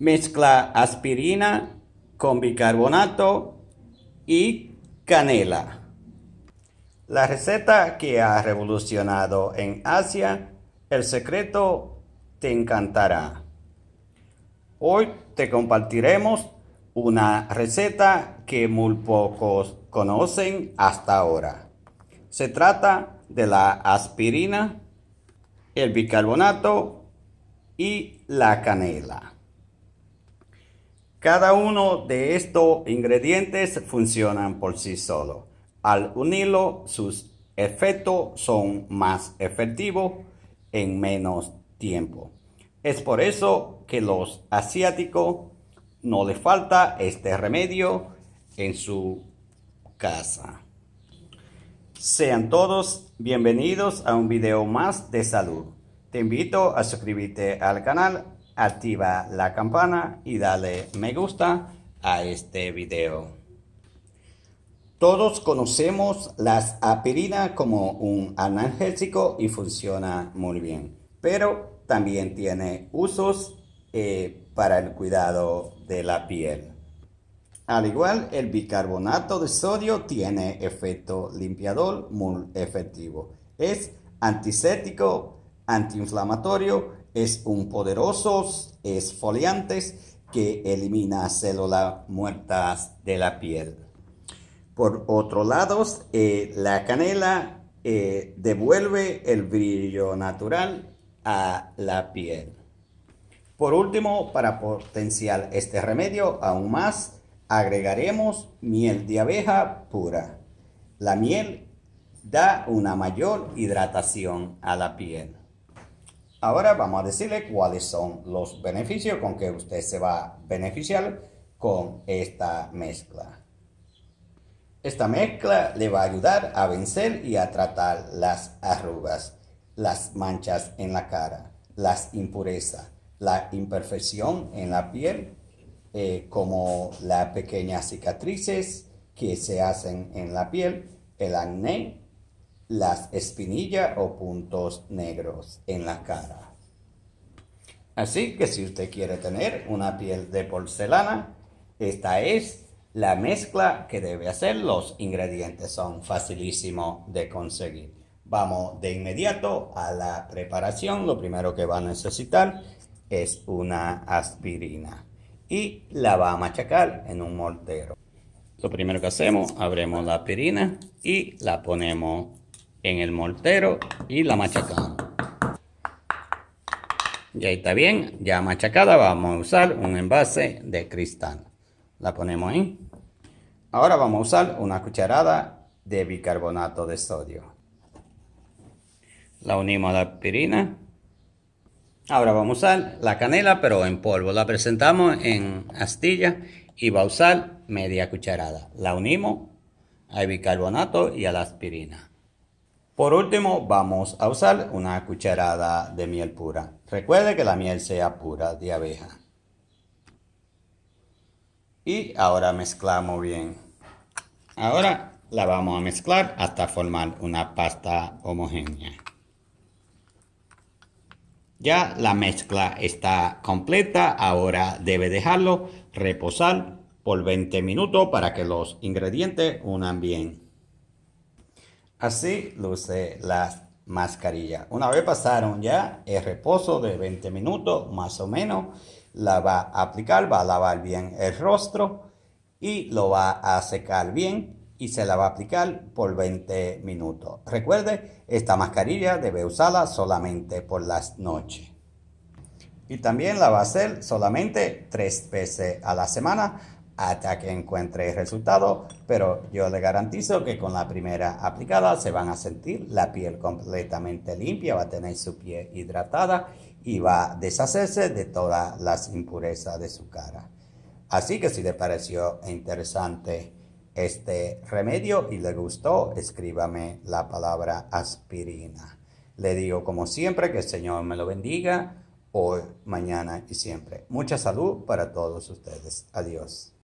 Mezcla aspirina con bicarbonato y canela. La receta que ha revolucionado en Asia, el secreto te encantará. Hoy te compartiremos una receta que muy pocos conocen hasta ahora. Se trata de la aspirina, el bicarbonato y la canela. Cada uno de estos ingredientes funcionan por sí solo. Al unirlo, sus efectos son más efectivos en menos tiempo. Es por eso que los asiáticos no les falta este remedio en su casa. Sean todos bienvenidos a un video más de salud. Te invito a suscribirte al canal activa la campana y dale me gusta a este video. Todos conocemos las apirinas como un analgésico y funciona muy bien, pero también tiene usos eh, para el cuidado de la piel. Al igual, el bicarbonato de sodio tiene efecto limpiador muy efectivo. Es antiséptico, antiinflamatorio es un poderoso esfoliante que elimina células muertas de la piel. Por otro lado, eh, la canela eh, devuelve el brillo natural a la piel. Por último, para potenciar este remedio aún más, agregaremos miel de abeja pura. La miel da una mayor hidratación a la piel. Ahora vamos a decirle cuáles son los beneficios con que usted se va a beneficiar con esta mezcla. Esta mezcla le va a ayudar a vencer y a tratar las arrugas, las manchas en la cara, las impurezas, la imperfección en la piel, eh, como las pequeñas cicatrices que se hacen en la piel, el acné las espinillas o puntos negros en la cara. Así que si usted quiere tener una piel de porcelana, esta es la mezcla que debe hacer. Los ingredientes son facilísimos de conseguir. Vamos de inmediato a la preparación. Lo primero que va a necesitar es una aspirina y la va a machacar en un mortero. Lo primero que hacemos, abrimos la aspirina y la ponemos en el moltero y la machacamos. Ya está bien, ya machacada, vamos a usar un envase de cristal. La ponemos ahí. Ahora vamos a usar una cucharada de bicarbonato de sodio. La unimos a la aspirina. Ahora vamos a usar la canela, pero en polvo. La presentamos en astilla y va a usar media cucharada. La unimos al bicarbonato y a la aspirina. Por último, vamos a usar una cucharada de miel pura. Recuerde que la miel sea pura de abeja. Y ahora mezclamos bien. Ahora la vamos a mezclar hasta formar una pasta homogénea. Ya la mezcla está completa, ahora debe dejarlo reposar por 20 minutos para que los ingredientes unan bien. Así luce la mascarilla Una vez pasaron ya el reposo de 20 minutos más o menos, la va a aplicar, va a lavar bien el rostro y lo va a secar bien y se la va a aplicar por 20 minutos. Recuerde, esta mascarilla debe usarla solamente por las noches. Y también la va a hacer solamente tres veces a la semana hasta que encuentre el resultado, pero yo le garantizo que con la primera aplicada se van a sentir la piel completamente limpia, va a tener su piel hidratada y va a deshacerse de todas las impurezas de su cara. Así que si le pareció interesante este remedio y le gustó, escríbame la palabra aspirina. Le digo como siempre que el Señor me lo bendiga hoy, mañana y siempre. Mucha salud para todos ustedes. Adiós.